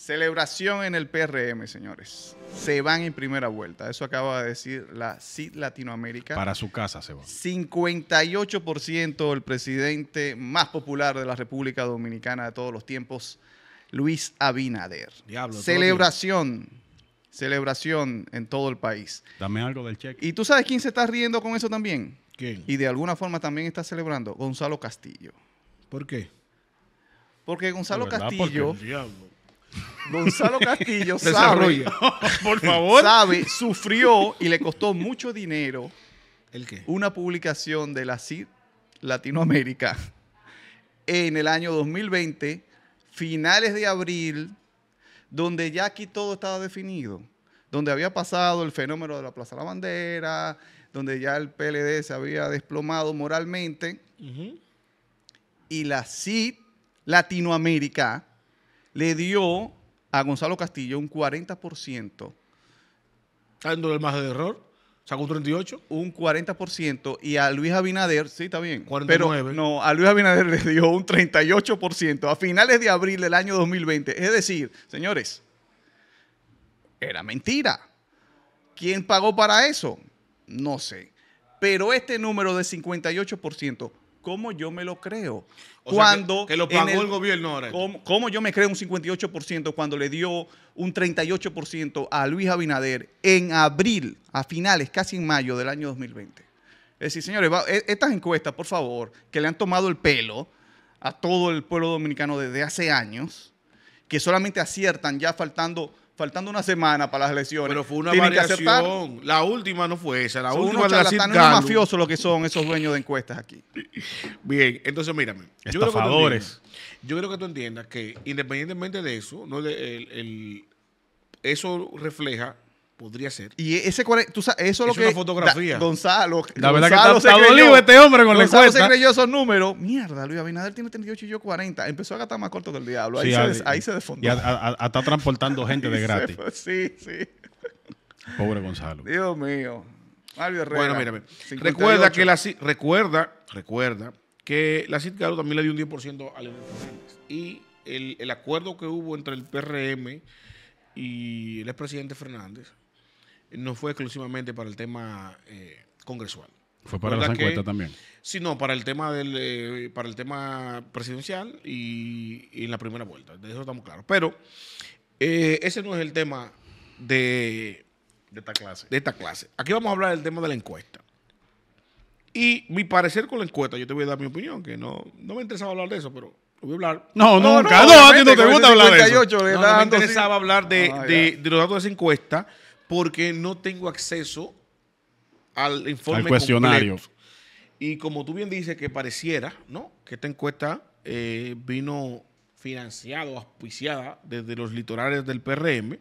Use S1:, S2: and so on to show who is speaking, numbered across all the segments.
S1: Celebración en el PRM, señores. Se van en primera vuelta. Eso acaba de decir la CID Latinoamérica. Para
S2: su casa se van.
S1: 58% el presidente más popular de la República Dominicana de todos los tiempos, Luis Abinader. Diablo. Celebración. Celebración en todo el país. Dame algo del cheque. ¿Y tú sabes quién se está riendo con eso también? ¿Quién? Y de alguna forma también está celebrando Gonzalo Castillo. ¿Por qué? Porque Gonzalo Castillo... Gonzalo Castillo sabe, por favor, sufrió y le costó mucho dinero ¿El una publicación de la CID Latinoamérica en el año 2020, finales de abril, donde ya aquí todo estaba definido, donde había pasado el fenómeno de la Plaza de la Bandera, donde ya el PLD se había desplomado moralmente, y la CID Latinoamérica le dio a Gonzalo Castillo un 40%. ¿Está el el margen de error? ¿Sacó un 38? Un 40% y a Luis Abinader, sí, está bien. Pero no, a Luis Abinader le dio un 38% a finales de abril del año 2020. Es decir, señores, era mentira. ¿Quién pagó para eso? No sé. Pero este número de 58% ¿Cómo yo me lo creo. cuando que, lo pagó el, gobierno ahora. ¿Cómo yo me creo un 58% cuando le dio un 38% a Luis Abinader en abril, a finales, casi en mayo del año 2020. Es decir, señores, e, estas encuestas, por favor, que le han tomado el pelo a todo el pueblo dominicano desde hace años, que solamente aciertan ya faltando faltando una semana para las elecciones. Pero fue una variación.
S3: La última no fue esa. La son última unos mafiosos
S1: lo que son esos dueños de encuestas aquí. Bien, entonces mírame. Estafadores.
S3: Yo creo que tú entiendas que, independientemente de eso, no eso refleja Podría ser. Y
S1: ese tú sabes, eso es lo que. una fotografía. Gonzalo. La verdad Gonzalo que está, está este hombre con Gonzalo la encuesta. se creyó esos números. Mierda, Luis Abinader tiene 38 y yo 40. Empezó a gastar más corto del diablo. Ahí, se, ahí se desfondó. Y
S2: a, está transportando gente de gratis.
S1: sí, sí.
S2: Pobre Gonzalo.
S1: Dios mío. Mario Bueno, mira Recuerda
S3: que la recuerda, recuerda que la CIT también le dio un 10% a Luis Y el, el acuerdo que hubo entre el PRM y el expresidente Fernández no fue exclusivamente para el tema eh, congresual.
S2: Fue para las encuestas también.
S3: Sí, no, para el tema del, eh, para el tema presidencial y, en la primera vuelta. De eso estamos claros. Pero eh, ese no es el tema de, esta clase. de esta clase. Aquí vamos a hablar del tema de la encuesta. Y mi parecer con la encuesta, yo te voy a dar mi opinión, que no, me interesaba hablar de eso, pero voy a hablar. No, no, no, nunca. No, no, no no te gusta hablar de eso. no, me interesaba hablar de, ah, de los datos de esa encuesta porque no tengo acceso al informe Completo. Y como tú bien dices, que pareciera, ¿no? Que esta encuesta eh, vino financiada o auspiciada desde los litorales del PRM.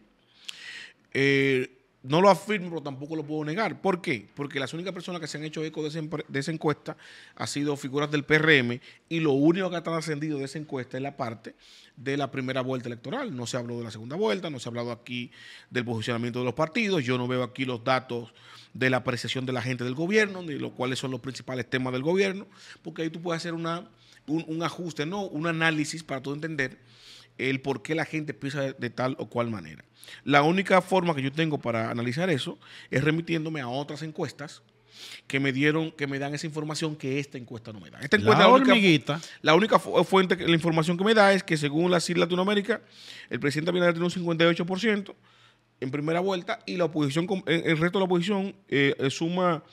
S3: Eh, no lo afirmo, pero tampoco lo puedo negar. ¿Por qué? Porque las únicas personas que se han hecho eco de, esa encuesta han sido figuras del PRM y lo único que ha trascendido de esa encuesta es la parte de la primera vuelta electoral. No se habló de la segunda vuelta, no se ha hablado aquí del posicionamiento de los partidos. Yo no veo aquí los datos de la apreciación de la gente del gobierno, ni lo cuáles son los principales temas del gobierno, porque ahí tú puedes hacer una, un, un ajuste, no un análisis para todo entender el por qué la gente piensa de, tal o cual manera. La única forma que yo tengo para analizar eso es remitiéndome a otras encuestas que me dieron, que me dan esa información que esta encuesta no me da. Esta encuesta la, la única, fuente, la información que me da es que según la CIR Latinoamérica, el presidente Abinader tiene un 58% en primera vuelta y la oposición, el resto de la oposición eh, eh, suma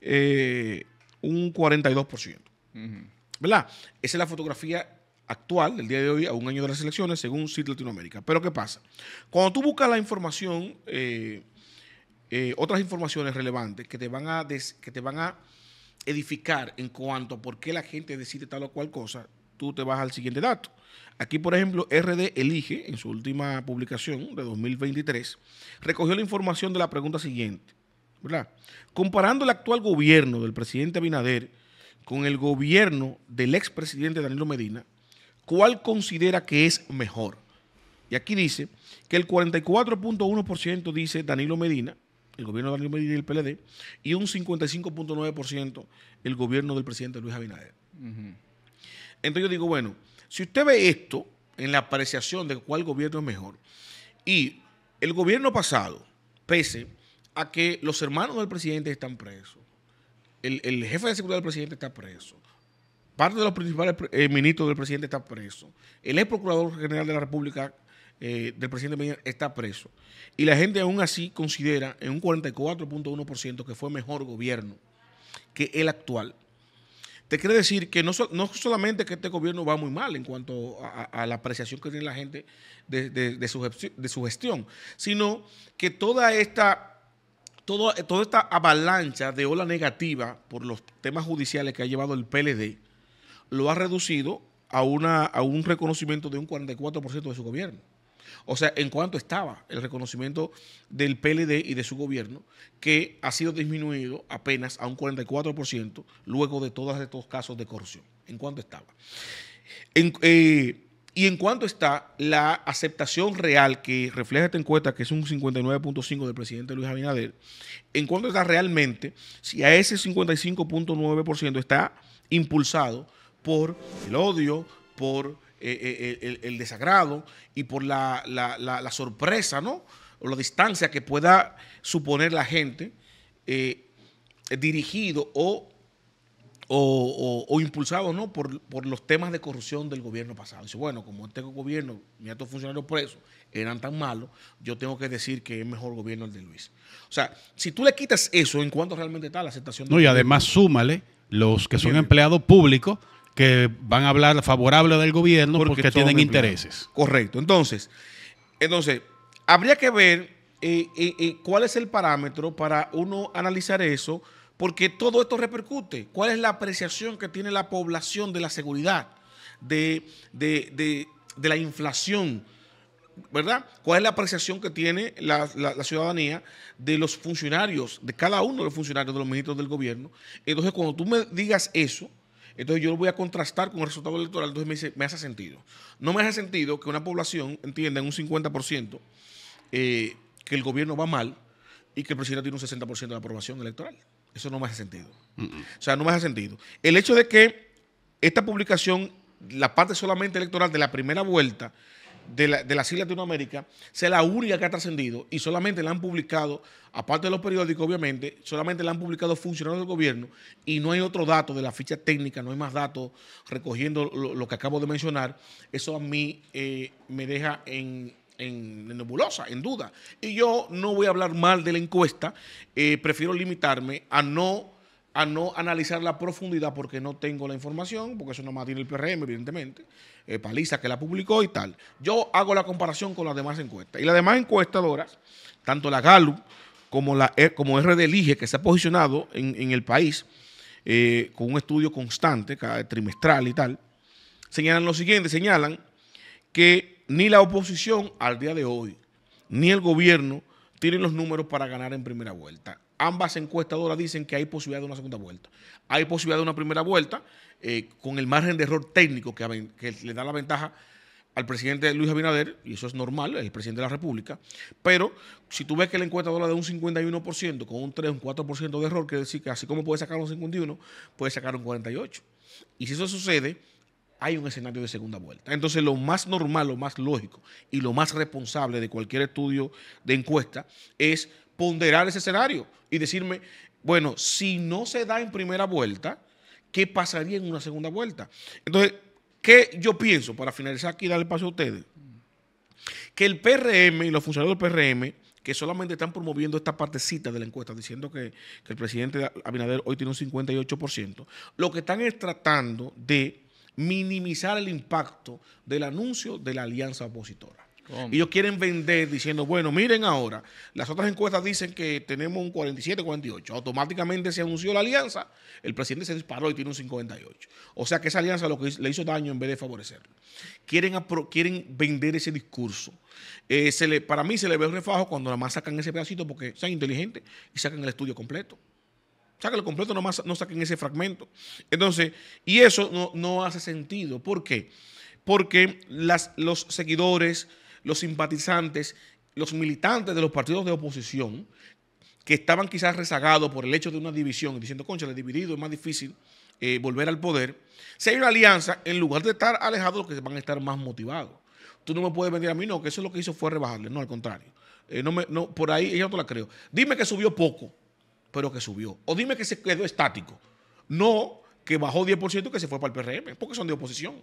S3: eh, un 42%. ¿Verdad? Esa es la fotografía actual, el día de hoy, a un año de las elecciones, según CIT Latinoamérica. Pero ¿qué pasa? Cuando tú buscas la información, eh, eh, otras informaciones relevantes que te van a, que te van a edificar en cuanto a por qué la gente decide tal o cual cosa, tú te vas al siguiente dato. Aquí, por ejemplo, RD Elige, en su última publicación de 2023, recogió la información de la pregunta siguiente, ¿verdad? Comparando el actual gobierno del presidente Abinader con el gobierno del expresidente Danilo Medina, cuál considera que es mejor. Y aquí dice que el 44.1% dice Danilo Medina, el gobierno de Danilo Medina y el PLD, y un 55.9% el gobierno del presidente Luis Abinader. Entonces yo digo, bueno, si usted ve esto en la apreciación de cuál gobierno es mejor, y el gobierno pasado, pese a que los hermanos del presidente están presos, el jefe de seguridad del presidente está preso, parte de los principales eh, ministros del presidente está preso. El ex procurador general de la República eh, del presidente Medina está preso. Y la gente aún así considera en un 44.1% que fue mejor gobierno que el actual. Te quiere decir que no, no, solamente que este gobierno va muy mal en cuanto a, la apreciación que tiene la gente de, su gestión, sino que toda esta, toda esta avalancha de ola negativa por los temas judiciales que ha llevado el PLD, lo ha reducido a, una, a un reconocimiento de un 44% de su gobierno. O sea, en cuanto estaba el reconocimiento del PLD y de su gobierno, que ha sido disminuido apenas a un 44% luego de todos estos casos de corrupción. En cuanto estaba. Eh, y en cuánto está la aceptación real que refleja esta encuesta, que es un 59.5 del presidente Luis Abinader, en cuánto está realmente, si a ese 55.9% está impulsado por el odio, por eh, eh, el, desagrado y por la, la, la, sorpresa, ¿no? O la distancia que pueda suponer la gente eh, dirigido o, o, impulsado, ¿no? Por, los temas de corrupción del gobierno pasado. Dice, bueno, como este gobierno, mis estos funcionarios presos eran tan malos, yo tengo que decir que es mejor gobierno el de Luis. O sea, si tú le quitas eso en cuanto realmente está la aceptación. No, y además
S2: súmale los que son empleados públicos que van a hablar favorable del gobierno porque, tienen intereses. Correcto. Entonces, entonces, habría que
S3: ver eh, eh, eh, cuál es el parámetro para uno analizar eso, porque todo esto repercute. ¿Cuál es la apreciación que tiene la población de la seguridad, de, de, de, de la inflación? ¿Verdad? ¿Cuál es la apreciación que tiene la, ciudadanía de los funcionarios, de cada uno de los funcionarios, de los ministros del gobierno? Entonces, cuando tú me digas eso, entonces yo lo voy a contrastar con el resultado electoral. Entonces me hace sentido. No me hace sentido que una población entienda en un 50% eh, que el gobierno va mal y que el presidente tiene un 60% de aprobación electoral. Eso no me hace sentido. O sea, no me hace sentido. El hecho de que esta publicación, la parte solamente electoral de la primera vuelta, de, la, de, las islas de Latinoamérica sea la única que ha trascendido y solamente la han publicado, aparte de los periódicos, obviamente, solamente la han publicado funcionarios del gobierno y no hay otro dato de la ficha técnica, no hay más datos recogiendo lo, que acabo de mencionar. Eso a mí eh, me deja en, nebulosa, en duda. Y yo no voy a hablar mal de la encuesta, eh, prefiero limitarme a no a no analizar la profundidad porque no tengo la información, porque eso nomás tiene el PRM, evidentemente, eh, Paliza que la publicó y tal. Yo hago la comparación con las demás encuestas. Y las demás encuestadoras, tanto la Gallup como, la, eh, como RD Elige, que se ha posicionado en, el país eh, con un estudio constante, cada trimestral y tal, señalan lo siguiente, señalan que ni la oposición al día de hoy, ni el gobierno tienen los números para ganar en primera vuelta ambas encuestadoras dicen que hay posibilidad de una segunda vuelta. Hay posibilidad de una primera vuelta eh, con el margen de error técnico que, le da la ventaja al presidente Luis Abinader, y eso es normal, el presidente de la República, pero si tú ves que la encuestadora da un 51% con un 3, un 4% de error, quiere decir que así como puede sacar un 51, puede sacar un 48. Y si eso sucede, hay un escenario de segunda vuelta. Entonces, lo más normal, lo más lógico y lo más responsable de cualquier estudio de encuesta es ponderar ese escenario y decirme, bueno, si no se da en primera vuelta, ¿qué pasaría en una segunda vuelta? Entonces, ¿qué yo pienso, para finalizar aquí y darle paso a ustedes? Que el PRM y los funcionarios del PRM, que solamente están promoviendo esta partecita de la encuesta, diciendo que, que el presidente Abinader hoy tiene un 58%, lo que están es tratando de minimizar el impacto del anuncio de la alianza opositora. Ellos quieren vender diciendo, bueno, miren ahora, las otras encuestas dicen que tenemos un 47, 48. Automáticamente se anunció la alianza, el presidente se disparó y tiene un 58. O sea que esa alianza lo que le hizo daño en vez de favorecerlo. Quieren, quieren vender ese discurso. Eh, se le, para mí se le ve un refajo cuando nada más sacan ese pedacito porque sean inteligentes y sacan el estudio completo. Sacan el completo, nomás, no saquen ese fragmento. Entonces, y eso no, hace sentido. ¿Por qué? Porque las, los seguidores los simpatizantes, los militantes de los partidos de oposición, que estaban quizás rezagados por el hecho de una división, diciendo, concha, el dividido es más difícil eh, volver al poder, si hay una alianza, en lugar de estar alejados, los que van a estar más motivados. Tú no me puedes venir a mí, no, que eso es lo que hizo fue rebajarle, no, al contrario. Eh, no me, no, por ahí yo no la creo. Dime que subió poco, pero que subió. O dime que se quedó estático. No que bajó 10% que se fue para el PRM, porque son de oposición.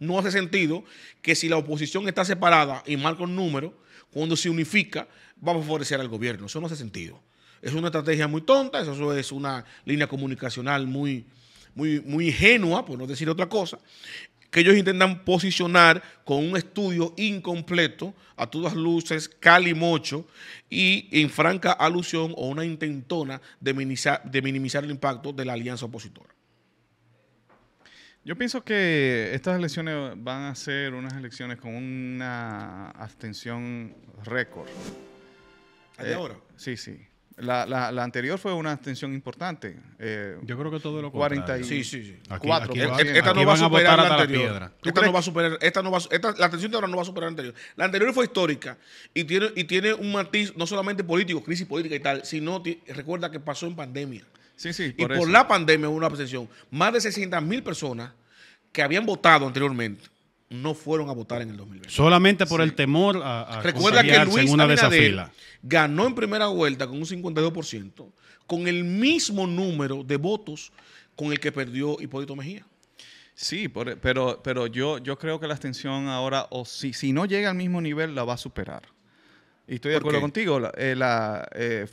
S3: No hace sentido que si la oposición está separada y marca un número, cuando se unifica, va a favorecer al gobierno. Eso no hace sentido. Es una estrategia muy tonta, eso es una línea comunicacional muy, muy, muy ingenua, por no decir otra cosa, que ellos intentan posicionar con un estudio incompleto, a todas luces, calimocho, y en franca alusión o una intentona de de minimizar el impacto de la alianza opositora.
S1: Yo pienso que estas elecciones van a ser unas elecciones con una abstención récord. Eh, ahora? Sí, sí. La, la, anterior fue una abstención importante. Eh, Yo creo que todo lo Cuarenta y sí, sí, sí. cuatro. esta no va a superar la anterior. Esta
S3: no va superar, la abstención de ahora no va a superar la anterior. La anterior fue histórica y tiene, y tiene un matiz no solamente político, crisis política y tal, sino recuerda que pasó en pandemia y por la pandemia hubo una abstención. Más de 600 mil personas que habían votado anteriormente no fueron a votar en el 2020. Solamente por el temor a, a Recuerda que Luis ganó en primera vuelta con un 52%, con el mismo número de
S1: votos con el que perdió Hipólito Mejía. Sí, pero, pero yo, yo creo que la abstención ahora, o si, no llega al mismo nivel, la va a superar. Y estoy de acuerdo contigo. Eh, eh,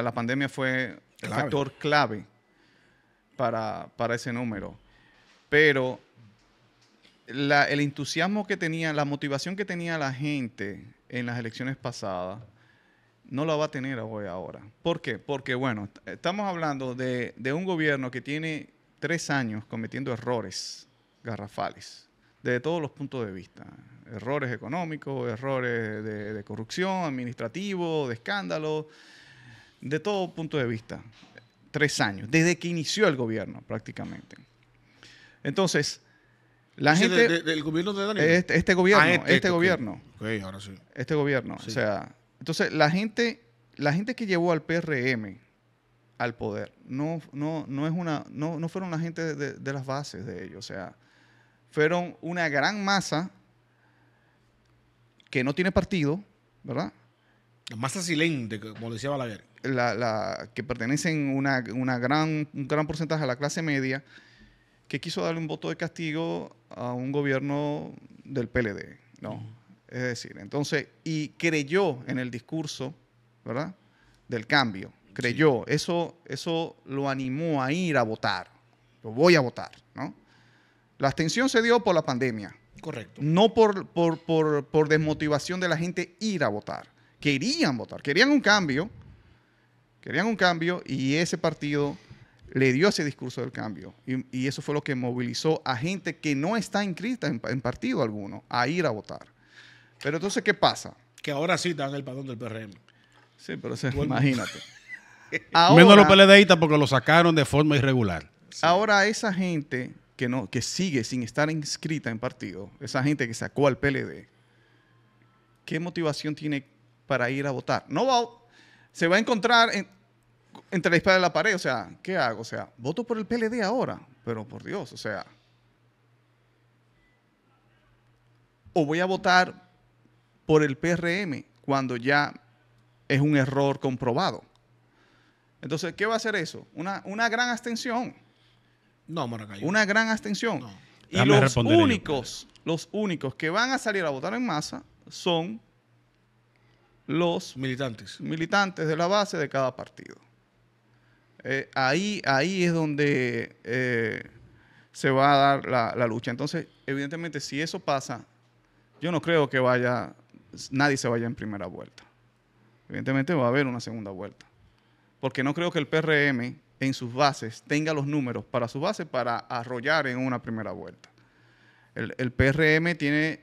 S1: la pandemia fue factor clave para, para ese número. Pero el entusiasmo que tenía, la motivación que tenía la gente en las elecciones pasadas, no la va a tener hoy ahora. ¿Por qué? Porque, bueno, estamos hablando de, un gobierno que tiene tres años cometiendo errores garrafales, desde todos los puntos de vista. Errores económicos, errores de, corrupción, administrativo, de escándalo de todo punto de vista. Tres años, desde que inició el gobierno prácticamente. Entonces, la gente... ¿Del gobierno de Daniel? Este, gobierno, este, gobierno. Ah, este, este ahora sí. Este gobierno, o sea... Entonces, la gente, la gente que llevó al PRM al poder no, no, no, es una, no, fueron la gente de, de las bases de ellos, o sea, fueron una gran masa que no tiene partido, ¿verdad?
S3: Masa silente, como decía Balaguer
S1: la, que pertenecen una, gran, un gran porcentaje a la clase media, que quiso darle un voto de castigo a un gobierno del PLD, ¿no? Es decir, entonces, y creyó en el discurso, ¿verdad? Del cambio, creyó, eso, eso lo animó a ir a votar, lo voy a votar, ¿no? La abstención se dio por la pandemia. Correcto. No por, por, por desmotivación de la gente ir a votar. Querían votar, querían un cambio, Querían un cambio y ese partido le dio ese discurso del cambio. Y, eso fue lo que movilizó a gente que no está inscrita en, partido alguno a ir a votar. Pero entonces, ¿qué pasa? Que ahora sí dan el padrón del PRM. Sí, pero imagínate. Menos los PLDistas
S2: porque lo sacaron de
S1: forma irregular. Ahora esa gente que, no, que sigue sin estar inscrita en partido, esa gente que sacó al PLD, ¿qué motivación tiene para ir a votar? No va, se va a encontrar entre la espada y la pared. O sea, ¿qué hago? O sea, voto por el PLD ahora, pero por Dios, o sea. O voy a votar por el PRM cuando ya es un error comprobado. Entonces, ¿qué va a hacer eso? Una, gran abstención. No, Maracayo. Una gran abstención. Y los únicos, los únicos que van a salir a votar en masa son los militantes, militantes de la base de cada partido. Eh, ahí, ahí es donde eh, se va a dar la, lucha. Entonces, evidentemente, si eso pasa, yo no creo que vaya, nadie se vaya en primera vuelta. Evidentemente va a haber una segunda vuelta. Porque no creo que el PRM en sus bases tenga los números para su base para arrollar en una primera vuelta. El, el PRM tiene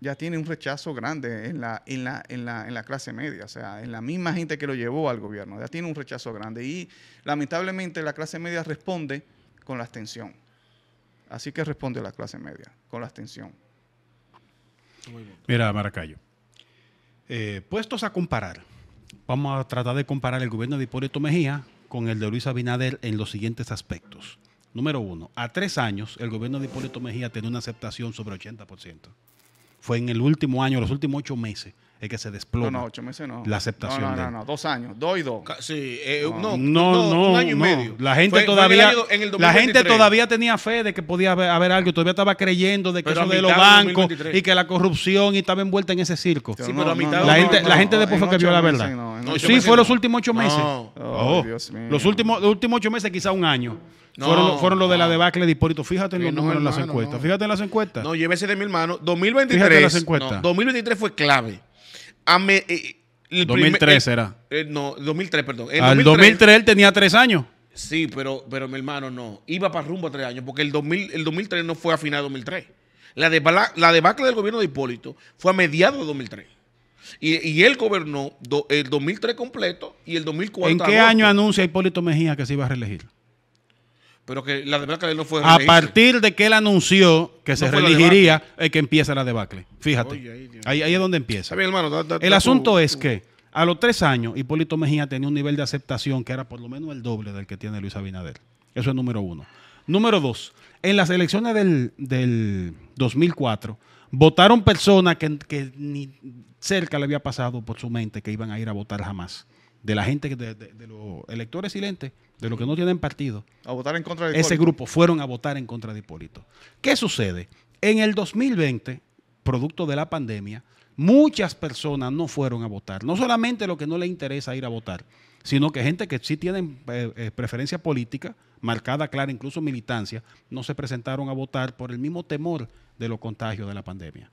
S1: ya tiene un rechazo grande en la, en la, clase media, o sea, en la misma gente que lo llevó al gobierno, ya tiene un rechazo grande. Y lamentablemente la clase media responde con la abstención. Así que responde la clase media, con la abstención.
S2: Mira, Maracayo,
S1: eh, puestos a
S2: comparar, vamos a tratar de comparar el gobierno de Hipólito Mejía con el de Luis Abinader en los siguientes aspectos. Número uno, a tres años el gobierno de Hipólito Mejía tenía una aceptación sobre
S1: 80%.
S2: Fue en el último año, los últimos ocho meses, es que se desploma. meses La aceptación. No, no, de no, no,
S1: dos años, dos y dos. Sí, eh, no, no, un año y medio. La gente todavía, la gente todavía
S2: tenía fe de que podía haber, algo, todavía estaba creyendo de que eso de los bancos y que la corrupción y estaba envuelta en ese circo. Sí, pero mitad la gente, la gente después fue que vio la verdad. sí, fue los últimos ocho meses. Oh, los últimos, los últimos ocho meses, quizá un año fueron, fueron los de la debacle de Hipólito. Fíjate en los números en las encuestas. Fíjate en las encuestas. No,
S3: llévese de mi hermano. 2023. 2023 fue clave. 2003 era. no, 2003, perdón. ¿En 2003, él tenía tres años. Sí, pero, pero mi hermano no. Iba para rumbo a tres años porque el, 2000, el 2003 no fue a final de 2003. La, la, debacle del gobierno de Hipólito fue a mediados de 2003. Y, él gobernó el 2003 completo y el 2004. ¿En qué año anuncia
S2: Hipólito Mejía que se iba a reelegir?
S3: Pero que la debacle no fue. A
S2: partir de que él anunció que se reelegiría, es que empieza la debacle. Fíjate. ahí, ahí, es donde empieza.
S3: hermano, el asunto es que
S2: a los tres años, Hipólito Mejía tenía un nivel de aceptación que era por lo menos el doble del que tiene Luis Abinader. Eso es número uno. Número dos, en las elecciones del, del 2004, votaron personas que, ni cerca le había pasado por su mente que iban a ir a votar jamás de la gente, de, los electores silentes, de los que no tienen partido. A votar en
S1: contra de Hipólito. Ese grupo
S2: fueron a votar en contra de Hipólito. ¿Qué sucede? En el 2020, producto de la pandemia, muchas personas no fueron a votar. No solamente lo que no les interesa ir a votar, sino que gente que sí tienen eh, eh, preferencia política, marcada, clara, incluso militancia, no se presentaron a votar por el mismo temor de los contagios de la pandemia.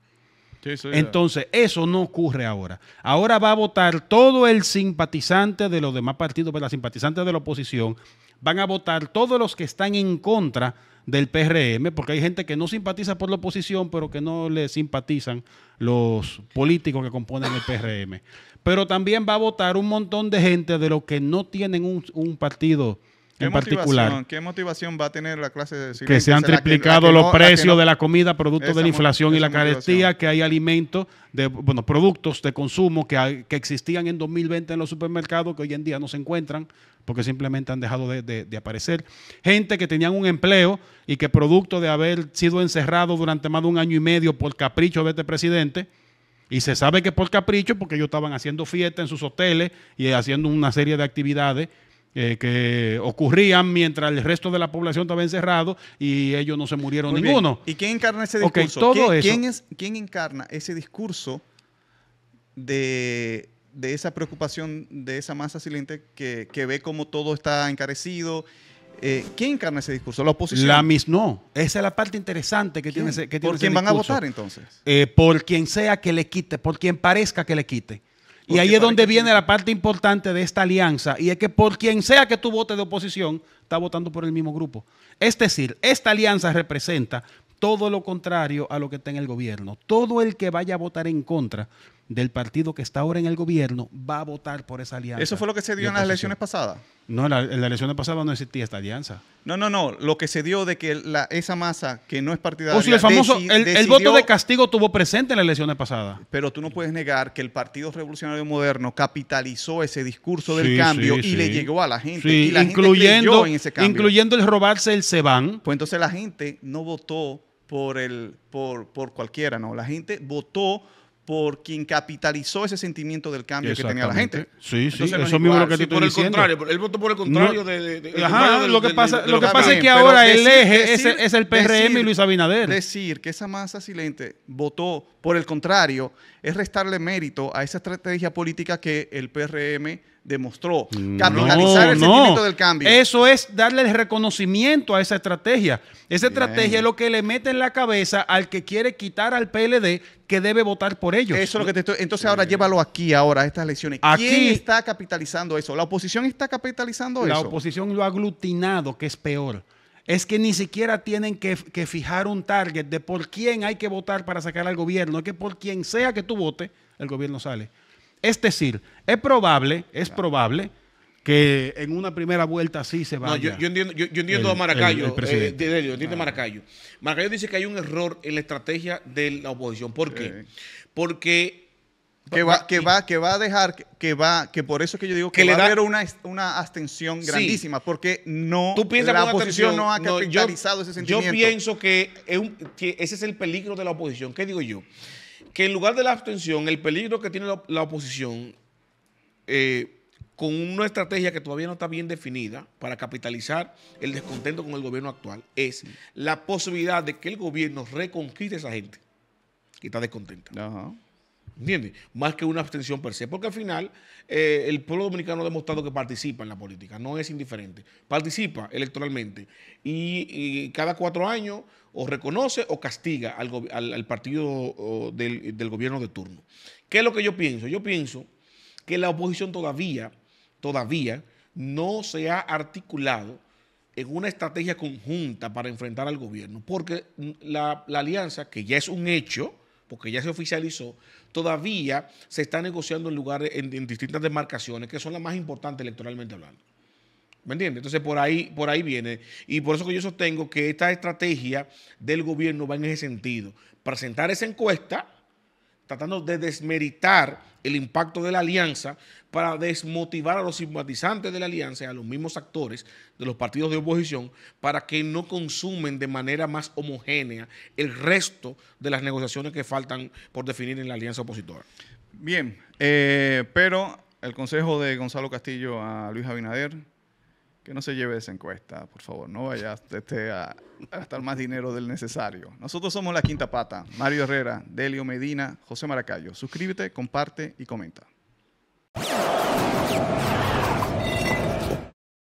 S1: Entonces,
S2: eso no ocurre ahora. Ahora va a votar todo el simpatizante de los demás partidos, pero las simpatizantes de la oposición, van a votar todos los que están en contra del PRM, porque hay gente que no simpatiza por la oposición, pero que no le simpatizan los políticos que componen el PRM. Pero también va a votar un montón de gente de los que no tienen un, un partido en particular.
S1: ¿Qué motivación va a tener la clase de Que se han triplicado los precios de la comida, producto de la inflación y la carestía,
S2: que hay alimentos, bueno, productos de consumo que, existían en 2020 en los supermercados que hoy en día no se encuentran porque simplemente han dejado de, aparecer. Gente que tenían un empleo y que producto de haber sido encerrado durante más de un año y medio por capricho de este presidente, y se sabe que por capricho, porque ellos estaban haciendo fiesta en sus hoteles y haciendo una serie de actividades eh, que ocurrían mientras el resto de la población estaba encerrado y ellos no se murieron ninguno. ¿Y quién encarna ese discurso? ¿Quién,
S1: es, encarna ese discurso de, esa preocupación de esa masa silente que, ve cómo todo está encarecido? Eh, ¿Quién encarna ese discurso? ¿La oposición? La
S2: misma, no.
S1: Esa es la parte interesante que tiene ese, que ¿Por quién van a votar entonces?
S2: Eh, por quien sea que le quite, por quien parezca que le quite. Y ahí es donde viene la parte importante de esta alianza. Y es que por quien sea que tú votes de oposición, está votando por el mismo grupo. Es decir, esta alianza representa todo lo contrario a lo que está en el gobierno. Todo el que vaya a votar en contra del partido que está ahora en el gobierno
S1: va a votar por esa alianza. ¿Eso fue lo que se dio en las elecciones pasadas?
S2: No, en, la, las elecciones pasadas no existía esta alianza.
S1: No, no, no. Lo que se dio de que esa masa que no es partidaria. el famoso. el, voto de
S2: castigo tuvo presente en las elecciones pasadas.
S1: Pero tú no puedes negar que el Partido Revolucionario Moderno capitalizó ese discurso del cambio y le llegó a la gente. y la incluyendo, Incluyendo el robarse el Seban. Pues entonces la gente no votó por, el, por, por cualquiera, no. La gente votó por quien capitalizó ese sentimiento del cambio que tenía la gente. Sí, sí, eso mismo lo que te por El contrario, él votó por el contrario de, lo que pasa, lo que pasa es que ahora el eje es, el PRM y Luis Abinader. Decir que esa masa silente votó por el contrario, es restarle mérito a esa estrategia política que el PRM demostró. Mm, Capitalizar el sentimiento del cambio. Eso es darle el
S2: reconocimiento a esa estrategia. Esa estrategia es lo que le mete en la cabeza al que quiere
S1: quitar al PLD que debe votar por ellos. Eso es lo que te estoy. Entonces ahora llévalo aquí, ahora, a estas elecciones. Aquí, ¿Quién está capitalizando eso? ¿La oposición está capitalizando eso? La oposición lo ha aglutinado,
S2: que es peor es que ni siquiera tienen que, fijar un target de por quién hay que votar para sacar al gobierno, es que por quien sea que tú votes, el gobierno sale. Es decir, es probable, es probable que en una primera vuelta sí se vaya. No, yo, entiendo, a Maracayo, eh,
S3: entiendo a Maracayo. Maracayo dice que hay un error en la estrategia
S1: de la oposición. ¿Por qué? Porque que va, que va, a dejar, que va, que por eso es que yo digo que, le va da, a haber una, abstención grandísima, porque no la oposición no ha capitalizado ese sentimiento. Yo pienso que, ese es el peligro de la
S3: oposición. ¿Qué digo yo? Que en lugar de la abstención, el peligro que tiene la, oposición eh, con una estrategia que todavía no está bien definida para capitalizar el descontento con el gobierno actual es la posibilidad de que el gobierno reconquiste a esa gente que está descontenta. Ajá. ¿Entiendes? Más que una abstención per se. Porque al final, eh, el pueblo dominicano ha demostrado que participa en la política, no es indiferente. Participa electoralmente. Y, cada cuatro años o reconoce o castiga al, partido del, gobierno de turno. ¿Qué es lo que yo pienso? Yo pienso que la oposición todavía, todavía no se ha articulado en una estrategia conjunta para enfrentar al gobierno, porque la, la alianza, que ya es un hecho, porque ya se oficializó, todavía se está negociando en lugares, en, distintas demarcaciones, que son las más importantes electoralmente hablando. ¿Me entiendes? Entonces por ahí, por ahí viene. Y por eso que yo sostengo que esta estrategia del gobierno va en ese sentido. Presentar esa encuesta tratando de desmeritar el impacto de la alianza para desmotivar a los simpatizantes de la alianza y a los mismos actores de los partidos de oposición para que no consumen de manera más homogénea el resto de las
S1: negociaciones que faltan por definir en la alianza opositora. Bien, eh, pero el consejo de Gonzalo Castillo a Luis Abinader que no se lleve esa encuesta, por favor, no vayas este, a, a, gastar más dinero del necesario. Nosotros somos La Quinta Pata, Mario Herrera, Delio Medina, José Maracayo. Suscríbete, comparte y comenta.